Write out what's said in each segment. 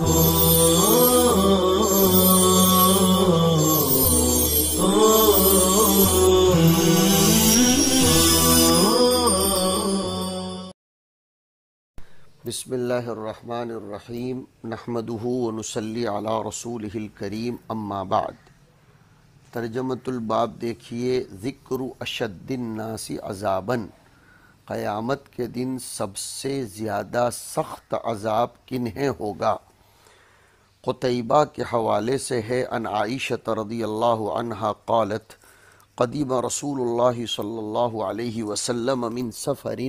بسم اللہ الرحمن الرحیم نحمده علی رسوله الكریم اما بعد ترجمت الباب دیکھیے ذکر اشد الناس عذابا قیامت کے دن سب سے زیادہ سخت عذاب کنہیں ہوگا قطعبہ کے حوالے سے ہے ان عائشہ رضی اللہ عنہ قالت قدیم رسول اللہ صلی اللہ علیہ وسلم من سفر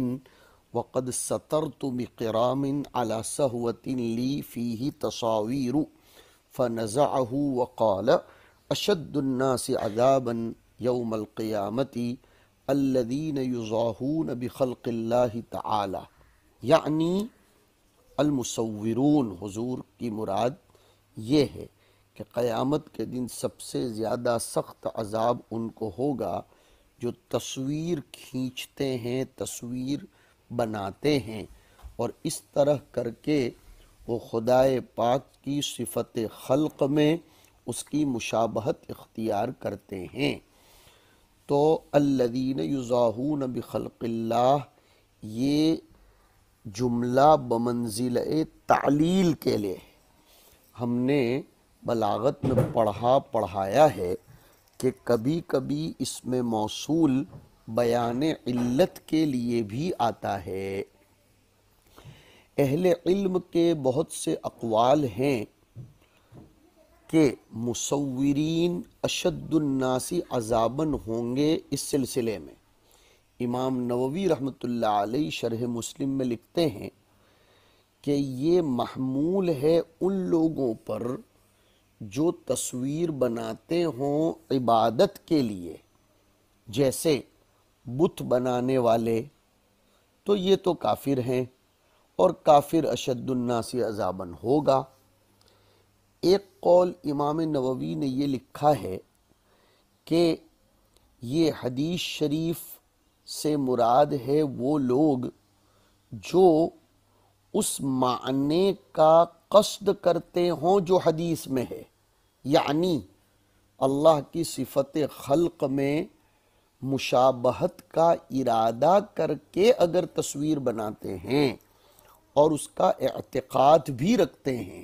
وقد سترت بقرام على سہوت لی فیہ تصاویر فنزعہ وقال اشد الناس عذابا یوم الدی الذین بخل بخلق اللہ تعالی یعنی المصورون حضور کی مراد یہ ہے کہ قیامت کے دن سب سے زیادہ سخت عذاب ان کو ہوگا جو تصویر کھینچتے ہیں تصویر بناتے ہیں اور اس طرح کر کے وہ خدائے پاک کی صفت خلق میں اس کی مشابہت اختیار کرتے ہیں تو الذین یزاہون بخلق اللہ یہ جملہ بمنزل تعلیل کے لیے ہم نے بلاغت میں پڑھا پڑھایا ہے کہ کبھی کبھی اس میں موصول بیان علت کے لیے بھی آتا ہے اہل علم کے بہت سے اقوال ہیں کہ مصورین اشد الناس عذابن ہوں گے اس سلسلے میں امام نووی رحمۃ اللہ علیہ شرح مسلم میں لکھتے ہیں کہ یہ محمول ہے ان لوگوں پر جو تصویر بناتے ہوں عبادت کے لیے جیسے بت بنانے والے تو یہ تو کافر ہیں اور کافر اشد الناسی عذابن ہوگا ایک قول امام نووی نے یہ لکھا ہے کہ یہ حدیث شریف سے مراد ہے وہ لوگ جو اس معنی کا قصد کرتے ہوں جو حدیث میں ہے یعنی اللہ کی صفت خلق میں مشابہت کا ارادہ کر کے اگر تصویر بناتے ہیں اور اس کا اعتقاد بھی رکھتے ہیں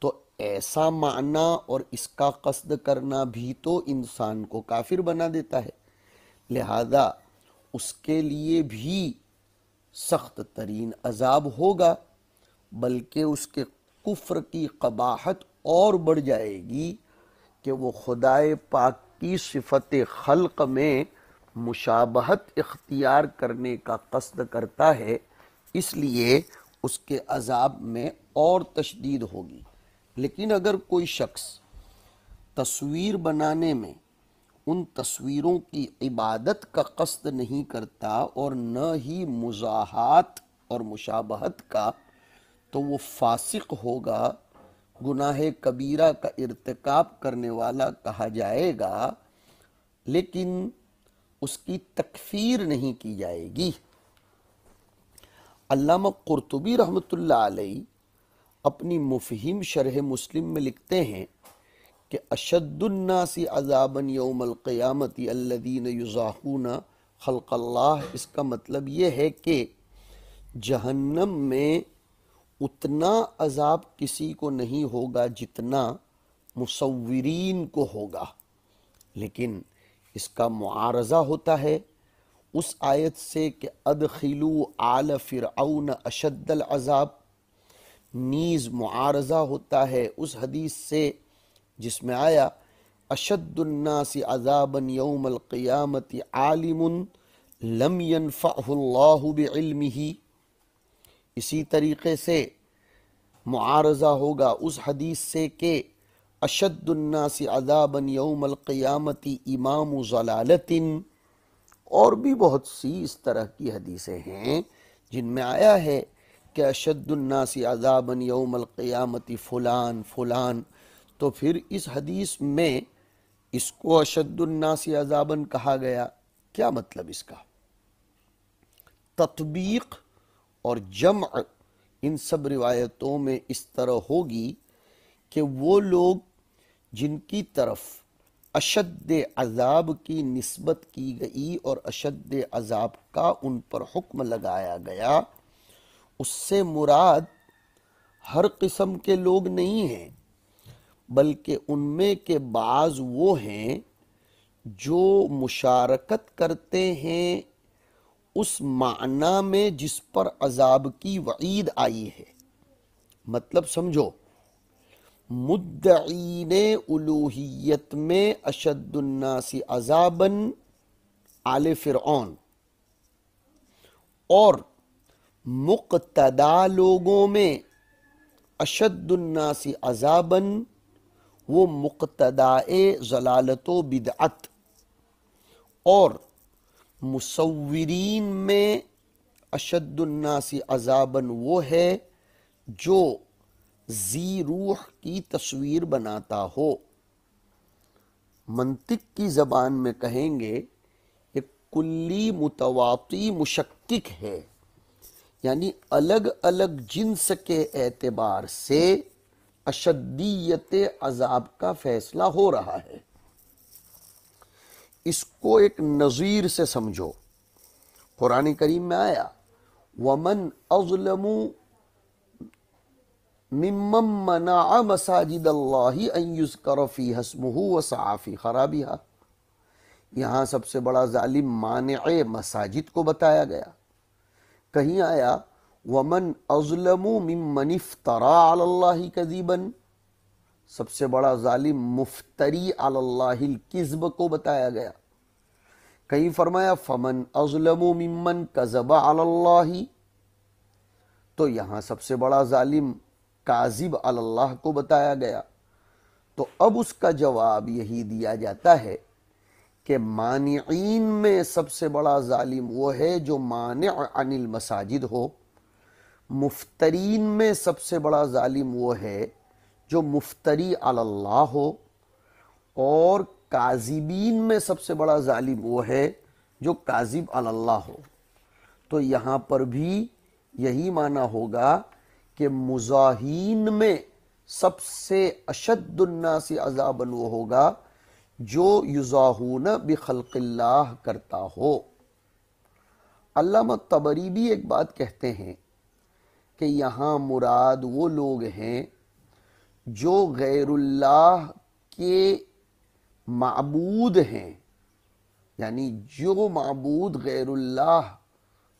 تو ایسا معنی اور اس کا قصد کرنا بھی تو انسان کو کافر بنا دیتا ہے لہذا اس کے لیے بھی سخت ترین عذاب ہوگا بلکہ اس کے کفر کی قباحت اور بڑھ جائے گی کہ وہ خدائے پاک کی صفت خلق میں مشابہت اختیار کرنے کا قصد کرتا ہے اس لیے اس کے عذاب میں اور تشدید ہوگی لیکن اگر کوئی شخص تصویر بنانے میں ان تصویروں کی عبادت کا قصد نہیں کرتا اور نہ ہی مزاحات اور مشابہت کا تو وہ فاسق ہوگا گناہ کبیرہ کا ارتکاب کرنے والا کہا جائے گا لیکن اس کی تکفیر نہیں کی جائے گی علامہ قرطبی رحمۃ اللہ علیہ اپنی مفہم شرح مسلم میں لکھتے ہیں کہ اشد الناس عذابً یوم القیامت الذین یزاحون خلق اللہ اس کا مطلب یہ ہے کہ جہنم میں اتنا عذاب کسی کو نہیں ہوگا جتنا مصورین کو ہوگا لیکن اس کا معارضہ ہوتا ہے اس آیت سے کہ ادخلو آل فرعون اشد العذاب نیز معارضہ ہوتا ہے اس حدیث سے جس میں آیا اشد الناس عذابا یوم القیامت عالم لم ينفعه اللہ بعلمه اسی طریقے سے معارضہ ہوگا اس حدیث سے کہ اشد الناس عذابا یوم القیامت امام ضلالت اور بھی بہت سی اس طرح کی حدیثیں ہیں جن میں آیا ہے کہ اشد الناس عذابا یوم القیامت فلان فلان تو پھر اس حدیث میں اس کو اشد الناسی عذابن کہا گیا کیا مطلب اس کا تطبیق اور جمع ان سب روایتوں میں اس طرح ہوگی کہ وہ لوگ جن کی طرف اشد عذاب کی نسبت کی گئی اور اشد عذاب کا ان پر حکم لگایا گیا اس سے مراد ہر قسم کے لوگ نہیں ہیں بلکہ ان میں کے بعض وہ ہیں جو مشارکت کرتے ہیں اس معنی میں جس پر عذاب کی وعید آئی ہے مطلب سمجھو مدعین الوحیت میں اشد الناس عذابن آل فرعون اور مقتدا لوگوں میں اشد الناس عذابن وہ مقتدائے ضلالت و بدعت اور مصورین میں اشد الناس عذابن وہ ہے جو زی روح کی تصویر بناتا ہو منطق کی زبان میں کہیں گے کہ کلی متواطی مشکک ہے یعنی الگ الگ جنس کے اعتبار سے اشدیت عذاب کا فیصلہ ہو رہا ہے اس کو ایک نظیر سے سمجھو قرآن کریم میں آیا وَمَنْ أَظْلَمُ مِمَّمْ مَنَعَ مَسَاجِدَ اللَّهِ أَنْ يُذْكَرَ فِي حَسْمُهُ وَسَعَافِ خَرَابِهَا یہاں سب سے بڑا ظالم مانع مساجد کو بتایا گیا کہیں آیا ومن ازلم ممن افترا علی اللہ کذیبن سب سے بڑا ظالم مفتری اللہ قصب کو بتایا گیا کہیں فرمایا فمن ازلم ممن کذب علی اللہ تو یہاں سب سے بڑا ظالم علی اللہ کو بتایا گیا تو اب اس کا جواب یہی دیا جاتا ہے کہ مانعین میں سب سے بڑا ظالم وہ ہے جو مانع عن المساجد ہو مفترین میں سب سے بڑا ظالم وہ ہے جو مفتری اللہ ہو اور کاذبین میں سب سے بڑا ظالم وہ ہے جو علی اللہ ہو تو یہاں پر بھی یہی معنی ہوگا کہ مزاحین میں سب سے اشد الناس اعضا وہ ہوگا جو یزاہون بخلق اللہ کرتا ہو علامہ تبری بھی ایک بات کہتے ہیں کہ یہاں مراد وہ لوگ ہیں جو غیر اللہ کے معبود ہیں یعنی جو معبود غیر اللہ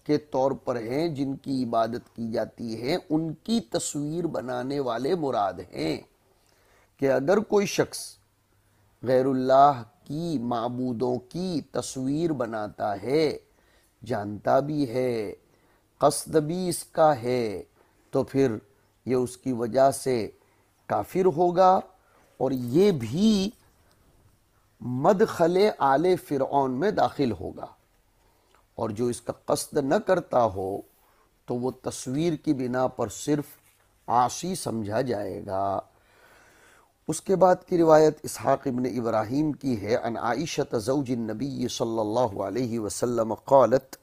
کے طور پر ہیں جن کی عبادت کی جاتی ہے ان کی تصویر بنانے والے مراد ہیں کہ اگر کوئی شخص غیر اللہ کی معبودوں کی تصویر بناتا ہے جانتا بھی ہے قصد بھی اس کا ہے تو پھر یہ اس کی وجہ سے کافر ہوگا اور یہ بھی مدخل آل فرعون میں داخل ہوگا اور جو اس کا قصد نہ کرتا ہو تو وہ تصویر کی بنا پر صرف عاشی سمجھا جائے گا اس کے بعد کی روایت اسحاق ابن ابراہیم کی ہے ان عائشہ زوج النبی صلی اللہ علیہ وسلم قالت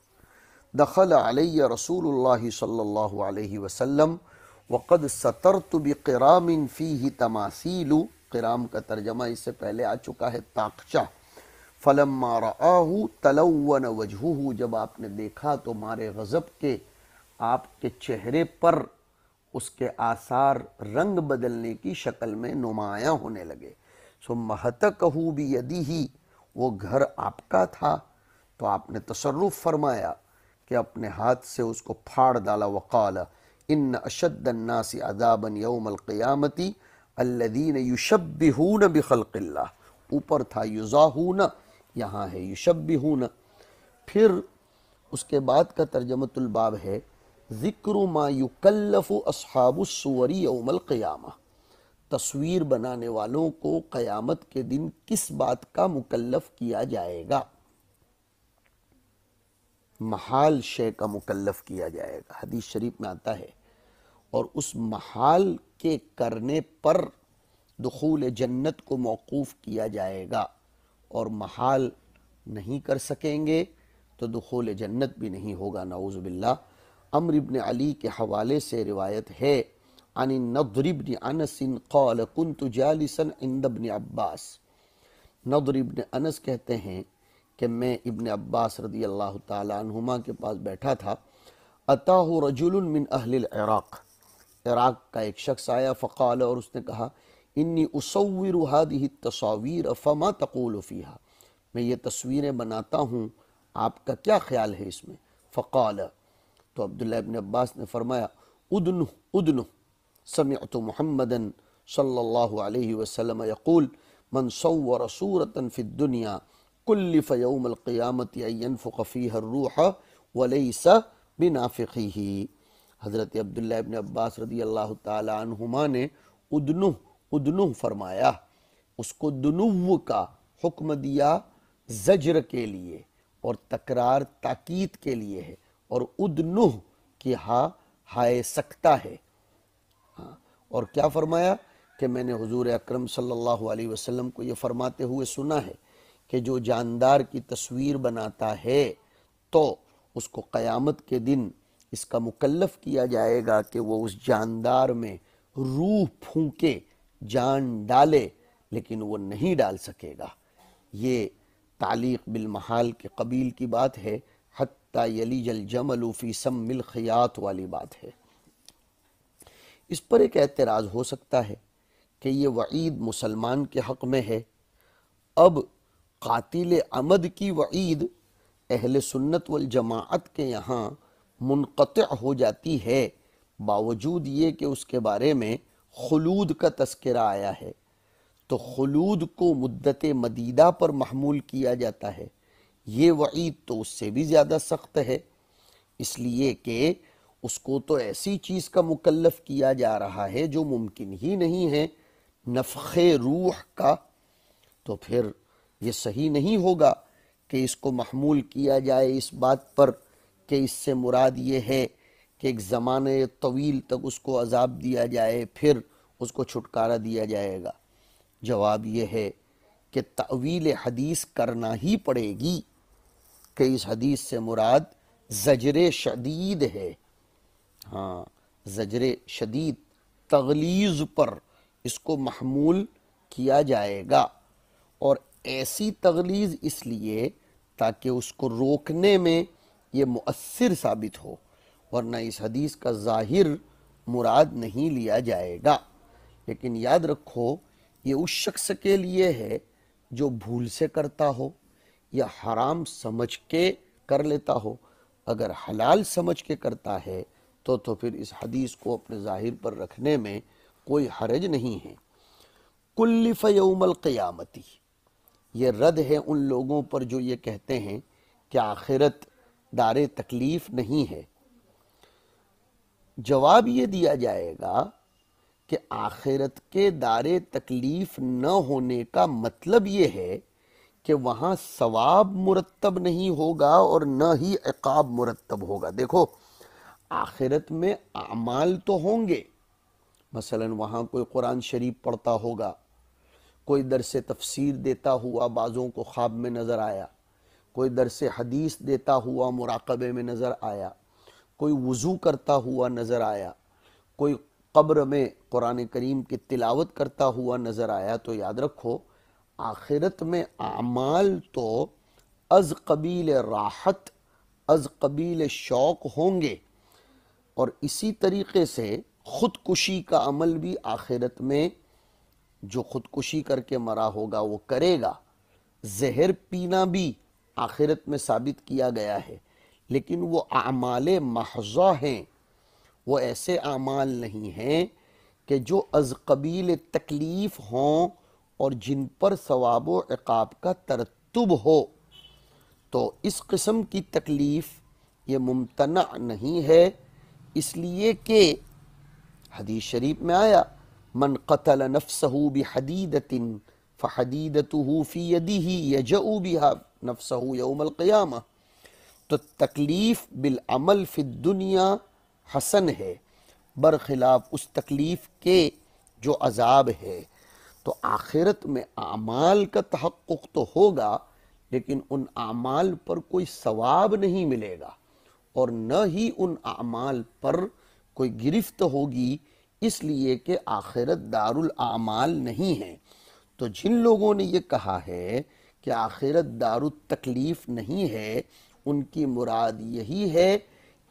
دخل علیہ رسول اللہ صلی اللہ علیہ وسلم وقد سترت بقرام فیہ تماثیل قرام کا ترجمہ اس سے پہلے آ چکا ہے تاقچہ فلما رآہ تلون وجہہ جب آپ نے دیکھا تو مارے غضب کے آپ کے چہرے پر اس کے آثار رنگ بدلنے کی شکل میں نمایاں ہونے لگے سو مہتکہو بیدی ہی وہ گھر آپ کا تھا تو آپ نے تصرف فرمایا کہ اپنے ہاتھ سے اس کو پھاڑ ڈالا وقال ان اشد الناس عذابا یوم القیامتی الذین یشبہون بخلق اللہ اوپر تھا یزاہون یہاں ہے یشبہون پھر اس کے بعد کا ترجمت الباب ہے ذکر ما یکلف اصحاب السور یوم القیامہ تصویر بنانے والوں کو قیامت کے دن کس بات کا مکلف کیا جائے گا محال شے کا مکلف کیا جائے گا حدیث شریف میں آتا ہے اور اس محال کے کرنے پر دخول جنت کو موقوف کیا جائے گا اور محال نہیں کر سکیں گے تو دخول جنت بھی نہیں ہوگا نعوذ باللہ عمر ابن علی کے حوالے سے روایت ہے عنی عند ابن عباس ابن انس کہتے ہیں کہ میں ابن عباس رضی اللہ تعالیٰ عنہما کے پاس بیٹھا تھا اتاہ رجل من اہل العراق عراق کا ایک شخص آیا فقال اور اس نے کہا انی اصور هذه تصاویر فما تقول فیہا میں یہ تصویریں بناتا ہوں آپ کا کیا خیال ہے اس میں فقال تو عبداللہ ابن عباس نے فرمایا ادنو ادنو سمعت محمدا صلی اللہ علیہ وسلم یقول من صور صورتا فی الدنیا کلف یوم القیامت متعین فقفی الروح ولیس بنافقی ہی حضرت عبداللہ ابن عباس رضی اللہ تعالیٰ عنہما نے ادنو ادنو فرمایا اس کو دنو کا حکم دیا زجر کے لیے اور تکرار تاکید کے لیے ہے اور ادنو کی ہا ہائے سکتا ہے ہاں اور کیا فرمایا کہ میں نے حضور اکرم صلی اللہ علیہ وسلم کو یہ فرماتے ہوئے سنا ہے کہ جو جاندار کی تصویر بناتا ہے تو اس کو قیامت کے دن اس کا مکلف کیا جائے گا کہ وہ اس جاندار میں روح پھونکے جان ڈالے لیکن وہ نہیں ڈال سکے گا یہ تعلیق بالمحال کے قبیل کی بات ہے حتیٰ یلی جل فی سم مل خیات والی بات ہے اس پر ایک اعتراض ہو سکتا ہے کہ یہ وعید مسلمان کے حق میں ہے اب قاتل عمد کی وعید اہل سنت والجماعت کے یہاں منقطع ہو جاتی ہے باوجود یہ کہ اس کے بارے میں خلود کا تذکرہ آیا ہے تو خلود کو مدت مدیدہ پر محمول کیا جاتا ہے یہ وعید تو اس سے بھی زیادہ سخت ہے اس لیے کہ اس کو تو ایسی چیز کا مکلف کیا جا رہا ہے جو ممکن ہی نہیں ہے نفخ روح کا تو پھر یہ صحیح نہیں ہوگا کہ اس کو محمول کیا جائے اس بات پر کہ اس سے مراد یہ ہے کہ ایک زمانے طویل تک اس کو عذاب دیا جائے پھر اس کو چھٹکارا دیا جائے گا جواب یہ ہے کہ تعویل حدیث کرنا ہی پڑے گی کہ اس حدیث سے مراد زجر شدید ہے ہاں زجر شدید تغلیز پر اس کو محمول کیا جائے گا اور ایسی تغلیز اس لیے تاکہ اس کو روکنے میں یہ مؤثر ثابت ہو ورنہ اس حدیث کا ظاہر مراد نہیں لیا جائے گا لیکن یاد رکھو یہ اس شخص کے لیے ہے جو بھول سے کرتا ہو یا حرام سمجھ کے کر لیتا ہو اگر حلال سمجھ کے کرتا ہے تو تو پھر اس حدیث کو اپنے ظاہر پر رکھنے میں کوئی حرج نہیں ہے کلف یوم القیامتی یہ رد ہے ان لوگوں پر جو یہ کہتے ہیں کہ آخرت دار تکلیف نہیں ہے جواب یہ دیا جائے گا کہ آخرت کے دار تکلیف نہ ہونے کا مطلب یہ ہے کہ وہاں ثواب مرتب نہیں ہوگا اور نہ ہی عقاب مرتب ہوگا دیکھو آخرت میں اعمال تو ہوں گے مثلا وہاں کوئی قرآن شریف پڑھتا ہوگا کوئی درس تفسیر دیتا ہوا بعضوں کو خواب میں نظر آیا کوئی درس حدیث دیتا ہوا مراقبے میں نظر آیا کوئی وضو کرتا ہوا نظر آیا کوئی قبر میں قرآن کریم کی تلاوت کرتا ہوا نظر آیا تو یاد رکھو آخرت میں اعمال تو از قبیل راحت از قبیل شوق ہوں گے اور اسی طریقے سے خودکشی کا عمل بھی آخرت میں جو خودکشی کر کے مرا ہوگا وہ کرے گا زہر پینا بھی آخرت میں ثابت کیا گیا ہے لیکن وہ اعمال محضہ ہیں وہ ایسے اعمال نہیں ہیں کہ جو از قبیل تکلیف ہوں اور جن پر ثواب و عقاب کا ترتب ہو تو اس قسم کی تکلیف یہ ممتنع نہیں ہے اس لیے کہ حدیث شریف میں آیا من قتل نفسه بحديدة فحديدته في يده يجأ بها نفسه يوم القیامہ تو تکلیف بالعمل فی الدنیا حسن ہے برخلاف اس تکلیف کے جو عذاب ہے تو آخرت میں اعمال کا تحقق تو ہوگا لیکن ان اعمال پر کوئی ثواب نہیں ملے گا اور نہ ہی ان اعمال پر کوئی گرفت ہوگی اس لیے کہ آخرت دار الاعمال نہیں ہے تو جن لوگوں نے یہ کہا ہے کہ آخرت دار التکلیف نہیں ہے ان کی مراد یہی ہے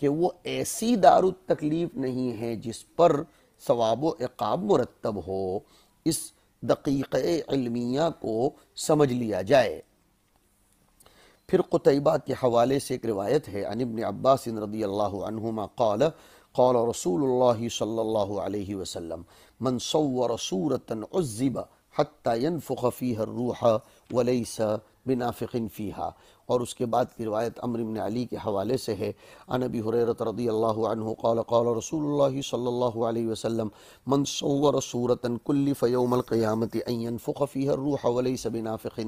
کہ وہ ایسی دار التکلیف نہیں ہے جس پر ثواب و عقاب مرتب ہو اس دقیق علمیہ کو سمجھ لیا جائے پھر قطعبہ کے حوالے سے ایک روایت ہے عن ابن عباس رضی اللہ عنہما قال قال رسول الله صلى الله عليه وسلم من صور سورة عزب حتى ينفخ فيها الروح وليس بنافق فيها اور اس کے بعد کی روایت عمر بن علی کے حوالے سے ہے عن ابی حریرت رضی اللہ عنہ قال قال رسول اللہ صلی اللہ علیہ وسلم من صور صورتا کل فیوم القیامت ان ينفق فيها الروح وليس بنافق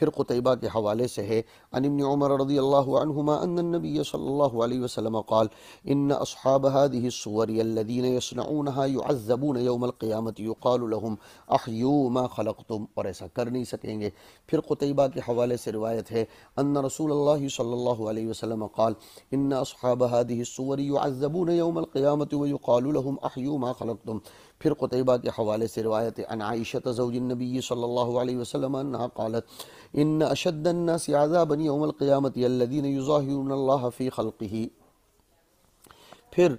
پھر قطعبہ کے حوالے سے ہے عن ابن عمر رضی اللہ عنہما ان النبی صلی اللہ علیہ وسلم قال ان اصحاب هذه الصور الذين يصنعونها يعذبون يوم القیامت يقال لهم احیو ما خلقتم اور ایسا کر نہیں سکیں گے پھر قطعبہ کے حوالے سے روایت ہے ان رسول رسول الله صلى الله عليه وسلم قال إن أصحاب هذه الصور يعذبون يوم القيامة ويقال لهم أحيوا ما خلقتم پھر قطعبہ کے حوالے سے روایت عن عائشة زوج النبی صلی اللہ علیہ وسلم انہا قالت ان اشد الناس عذابا يوم القيامة الذين يظاهرون الله في خلقه پھر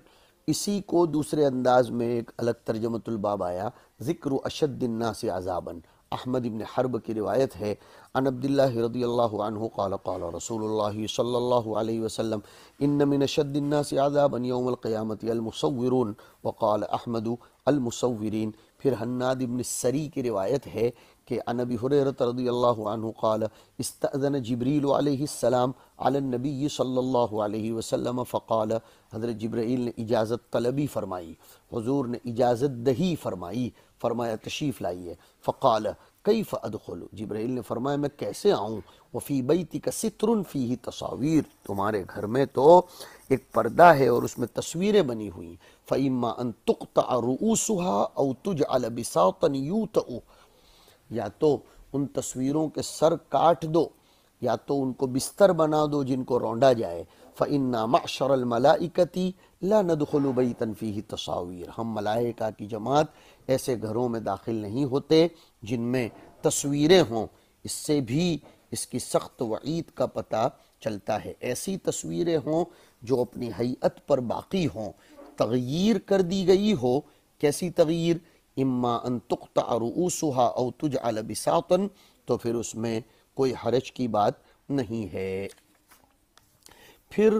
اسی کو دوسرے انداز میں ایک الگ ترجمت الباب آیا ذکر اشد الناس عذابا احمد ابن حرب کی روایت ہے عن اللہ رضی اللہ عنہ قال قال رسول اللہ صلی اللہ علیہ وسلم ان من شد الناس عذابا یوم القیامت المصورون وقال احمد المصورین پھر حناد ابن سری کی روایت ہے کہ ابی حریرت رضی اللہ عنہ قال استعذن جبریل علیہ السلام علی النبی صلی اللہ علیہ وسلم فقال حضرت جبریل نے اجازت طلبی فرمائی حضور نے اجازت دہی فرمائی فرمایا تشریف لائیے فقال کیف ادخل جبرائیل نے فرمایا میں کیسے آؤں وفی بیتی کا سترن فی ہی تصاویر تمہارے گھر میں تو ایک پردہ ہے اور اس میں تصویریں بنی ہوئیں فائما ان تقطع رؤوسها او تجعل بساطا یوتعو یا تو ان تصویروں کے سر کاٹ دو یا تو ان کو بستر بنا دو جن کو رونڈا جائے فَإِنَّا مَعْشَرَ الْمَلَائِكَةِ لَا نَدْخُلُ بَيْتًا فِيهِ تَصَاوِيرٌ ہم ملائکہ کی جماعت ایسے گھروں میں داخل نہیں ہوتے جن میں تصویریں ہوں اس سے بھی اس کی سخت وعید کا پتہ چلتا ہے ایسی تصویریں ہوں جو اپنی حیعت پر باقی ہوں تغییر کر دی گئی ہو کیسی تغییر اما ان تقطع رؤوسها او تجعل بساطا تو پھر اس میں کوئی حرج کی بات نہیں ہے پھر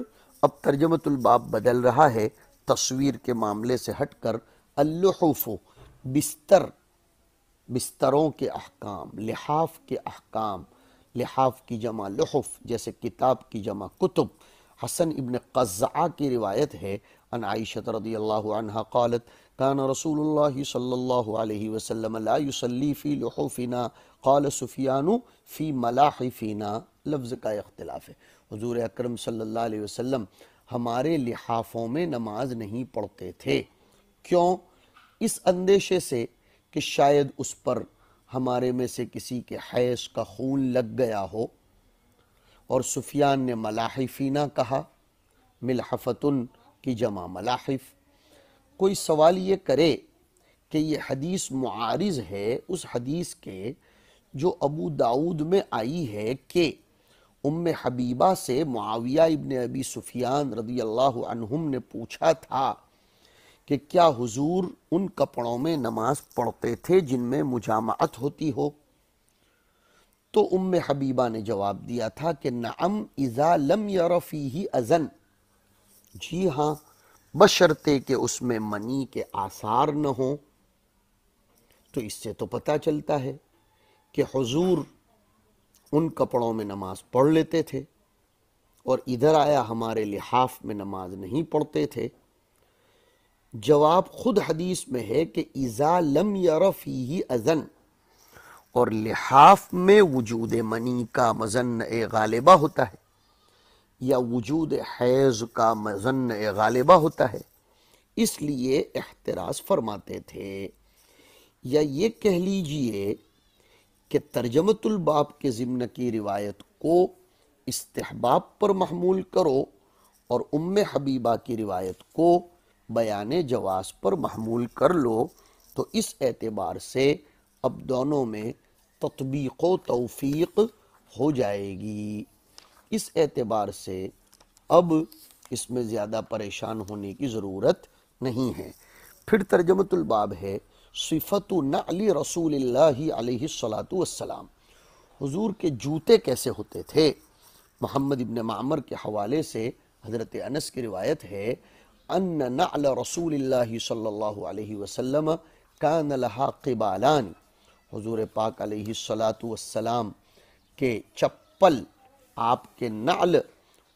اب ترجمت الباب بدل رہا ہے تصویر کے معاملے سے ہٹ کر الف بستر بستروں کے احکام لحاف کے احکام لحاف کی جمع لحف جیسے کتاب کی جمع کتب حسن ابن قزعہ کی روایت ہے ان عائشہ رضی اللہ عنہ قالت کان رسول اللہ صلی اللہ علیہ وسلم لا يصلی فی لحوفنا قال سفیان فی ملاحفنا لفظ کا اختلاف ہے حضور اکرم صلی اللہ علیہ وسلم ہمارے لحافوں میں نماز نہیں پڑھتے تھے کیوں اس اندیشے سے کہ شاید اس پر ہمارے میں سے کسی کے حیث کا خون لگ گیا ہو اور سفیان نے ملاحفینہ کہا ملحفتن کی جمع ملاحف کوئی سوال یہ کرے کہ یہ حدیث معارض ہے اس حدیث کے جو ابو داود میں آئی ہے کہ ام حبیبہ سے معاویہ ابن ابی سفیان رضی اللہ عنہم نے پوچھا تھا کہ کیا حضور ان کپڑوں میں نماز پڑھتے تھے جن میں مجامعت ہوتی ہو تو ام حبیبہ نے جواب دیا تھا کہ نعم اذا لم یرفیہ ازن جی ہاں بشرتے کہ اس میں منی کے آثار نہ ہوں تو اس سے تو پتہ چلتا ہے کہ حضور ان کپڑوں میں نماز پڑھ لیتے تھے اور ادھر آیا ہمارے لحاف میں نماز نہیں پڑھتے تھے جواب خود حدیث میں ہے کہ اذا لم یا رف اذن اور لحاف میں وجود منی کا مزن غالبہ ہوتا ہے یا وجود حیض کا مزن غالبہ ہوتا ہے اس لیے احتراز فرماتے تھے یا یہ کہہ لیجئے کہ ترجمت الباب کے ضمن کی روایت کو استحباب پر محمول کرو اور ام حبیبہ کی روایت کو بیان جواز پر محمول کر لو تو اس اعتبار سے اب دونوں میں تطبیق و توفیق ہو جائے گی اس اعتبار سے اب اس میں زیادہ پریشان ہونے کی ضرورت نہیں ہے پھر ترجمت الباب ہے صفت نعل رسول اللہ علیہ السلاۃ والسلام حضور کے جوتے کیسے ہوتے تھے محمد ابن معمر کے حوالے سے حضرت انس کی روایت ہے ان نعل رسول اللہ صلی اللہ علیہ وسلم کان لہا قبالان حضور پاک علیہ السلام کے چپل آپ کے نعل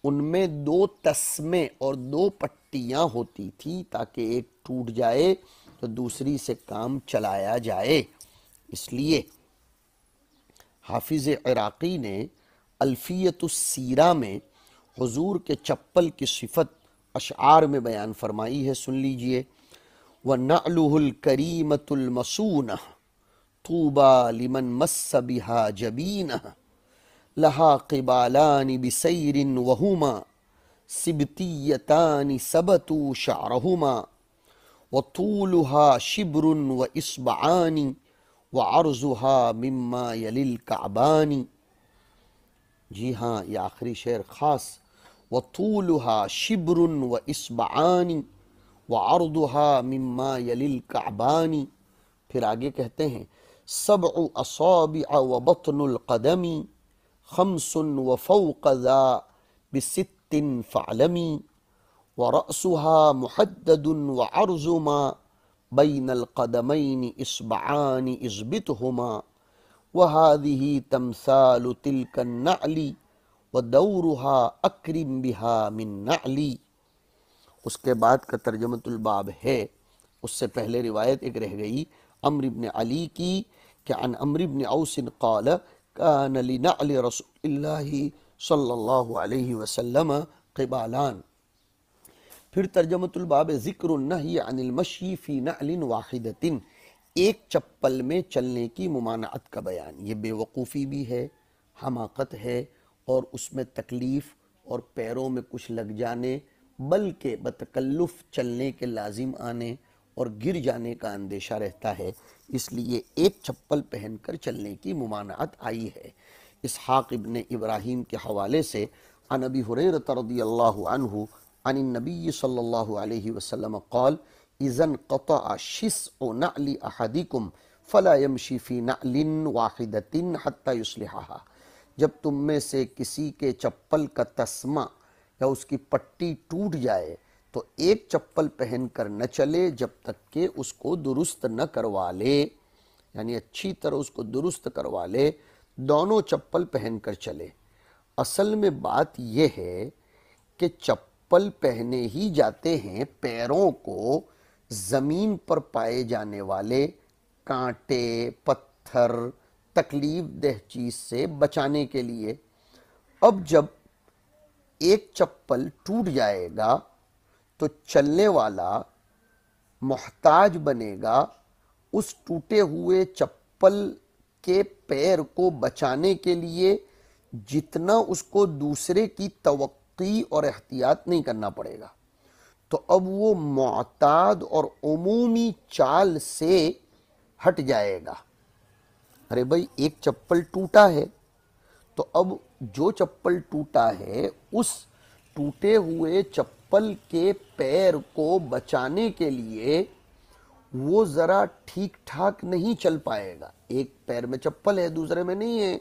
ان میں دو تسمے اور دو پٹیاں ہوتی تھی تاکہ ایک ٹوٹ جائے تو دوسری سے کام چلایا جائے اس لیے حافظ عراقی نے الفیت السیرہ میں حضور کے چپل کی صفت اشعار میں بیان فرمائی ہے سن لیجئے وَنَعْلُهُ الْكَرِيمَةُ الْمَسُونَةُ طُوبَى لِمَنْ مَسَّ بِهَا لہا لَهَا قِبَالَانِ بِسَيْرٍ وَهُمَا سِبْتِيَّتَانِ سَبَتُوا شَعْرَهُمَا و طا شبر و اسبآنی و مما یلی کا جی ہاں یہ آخری شعر خاص وطولها شبر وإسبعان وعرضها مما يلي الكعبان پھر آگے کہتے ہیں سبع اصابع وبطن القدم خمس وفوق ذا بست فعلم ورأسها محدد وعرض ما بين القدمين إصبعان إزبتهما وهذه تمثال تلك النعل أَكْرِمْ بِهَا مِن نَعْلِ اس کے بعد کا ترجمت الباب ہے اس سے پہلے روایت ایک رہ گئی عمر بن علی کی کہ عن عمر بن عوس قال کان لنعل رسول اللہ صلی اللہ علیہ وسلم قبالان پھر ترجمت الباب ذکر عن المشی فی نعل واحدت ایک چپل میں چلنے کی ممانعت کا بیان یہ بے وقوفی بھی ہے حماقت ہے اور اس میں تکلیف اور پیروں میں کچھ لگ جانے بلکہ بتکلف چلنے کے لازم آنے اور گر جانے کا اندیشہ رہتا ہے اس لیے ایک چپل پہن کر چلنے کی ممانعت آئی ہے اسحاق ابن ابراہیم کے حوالے سے عن ابی حریرت رضی اللہ عنہ عن النبی صلی اللہ علیہ وسلم قال اذن قطع فلا في نعل واحدة حتى يصلحها جب تم میں سے کسی کے چپل کا تسمہ یا اس کی پٹی ٹوٹ جائے تو ایک چپل پہن کر نہ چلے جب تک کہ اس کو درست نہ کروا لے یعنی اچھی طرح اس کو درست کروا لے دونوں چپل پہن کر چلے اصل میں بات یہ ہے کہ چپل پہنے ہی جاتے ہیں پیروں کو زمین پر پائے جانے والے کانٹے پتھر تکلیف دہ چیز سے بچانے کے لیے اب جب ایک چپل ٹوٹ جائے گا تو چلنے والا محتاج بنے گا اس ٹوٹے ہوئے چپل کے پیر کو بچانے کے لیے جتنا اس کو دوسرے کی توقع اور احتیاط نہیں کرنا پڑے گا تو اب وہ معتاد اور عمومی چال سے ہٹ جائے گا ارے بھائی ایک چپل ٹوٹا ہے تو اب جو چپل ٹوٹا ہے اس ٹوٹے ہوئے چپل کے پیر کو بچانے کے لیے وہ ذرا ٹھیک ٹھاک نہیں چل پائے گا ایک پیر میں چپل ہے دوسرے میں نہیں ہے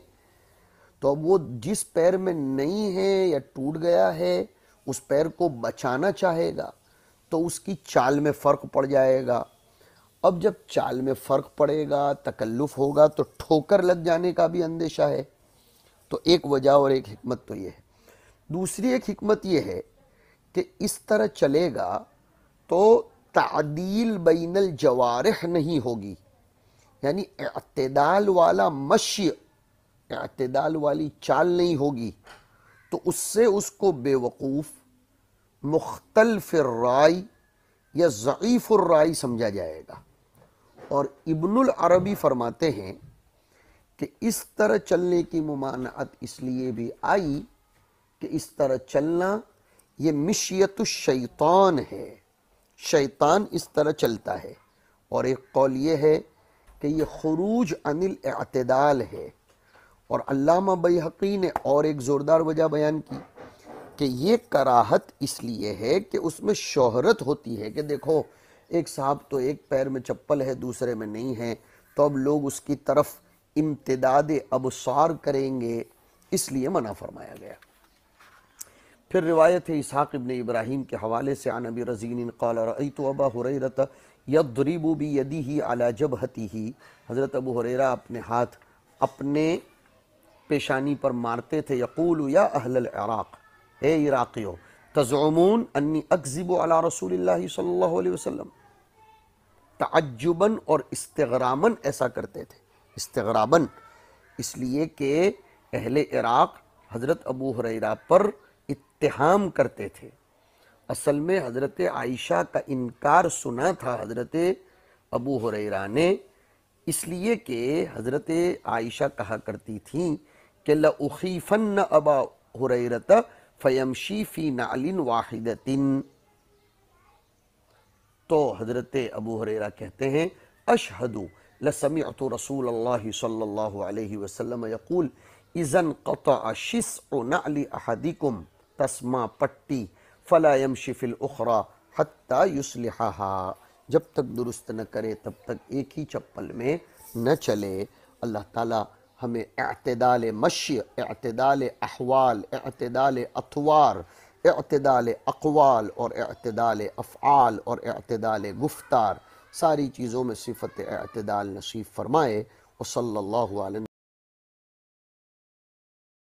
تو اب وہ جس پیر میں نہیں ہے یا ٹوٹ گیا ہے اس پیر کو بچانا چاہے گا تو اس کی چال میں فرق پڑ جائے گا اب جب چال میں فرق پڑے گا تکلف ہوگا تو ٹھوکر لگ جانے کا بھی اندیشہ ہے تو ایک وجہ اور ایک حکمت تو یہ ہے دوسری ایک حکمت یہ ہے کہ اس طرح چلے گا تو تعدیل بین الجوارح نہیں ہوگی یعنی اعتدال والا مشی اعتدال والی چال نہیں ہوگی تو اس سے اس کو بے وقوف مختلف الرائی یا ضعیف الرائی سمجھا جائے گا اور ابن العربی فرماتے ہیں کہ اس طرح چلنے کی ممانعت اس لیے بھی آئی کہ اس طرح چلنا یہ مشیت الشیطان ہے شیطان اس طرح چلتا ہے اور ایک قول یہ ہے کہ یہ خروج عن الاعتدال ہے اور علامہ بیحقی نے اور ایک زوردار وجہ بیان کی کہ یہ کراہت اس لیے ہے کہ اس میں شہرت ہوتی ہے کہ دیکھو ایک صاحب تو ایک پیر میں چپل ہے دوسرے میں نہیں ہے تو اب لوگ اس کی طرف امتداد ابسار کریں گے اس لیے منع فرمایا گیا پھر روایت ہے ابن ابراہیم کے حوالے سے عن ابی رضین قال رأیت ابا ہی اعلیٰ بیدیہ علی ہی حضرت ابو حریرہ اپنے ہاتھ اپنے پیشانی پر مارتے تھے یقول یا اہل العراق اے عراقیوں تزعمون انی اکذب علی رسول اللہ صلی اللہ علیہ وسلم تعجباً اور استغرامن ایسا کرتے تھے استغراماً اس لیے کہ اہل عراق حضرت ابو حریرہ پر اتحام کرتے تھے اصل میں حضرت عائشہ کا انکار سنا تھا حضرت ابو حریرہ نے اس لیے کہ حضرت عائشہ کہا کرتی تھیں کہ لَأُخِیفَنَّ أَبَا حُرَيْرَتَ فَيَمْشِي فِي نَعْلٍ وَاحِدَةٍ تو حضرت ابو حریرہ کہتے ہیں اشہدو لسمعت رسول اللہ صلی اللہ علیہ وسلم یقول پٹی فلام شف الاخرى حت یوسلحا جب تک درست نہ کرے تب تک ایک ہی چپل میں نہ چلے اللہ تعالیٰ ہمیں اعتدال مشی اعتدال احوال اعتدال اطوار اعتدال اقوال اور اعتدال افعال اور اعتدال گفتار ساری چیزوں میں صفت اعتدال نصیب فرمائے اور صلی اللہ علیہ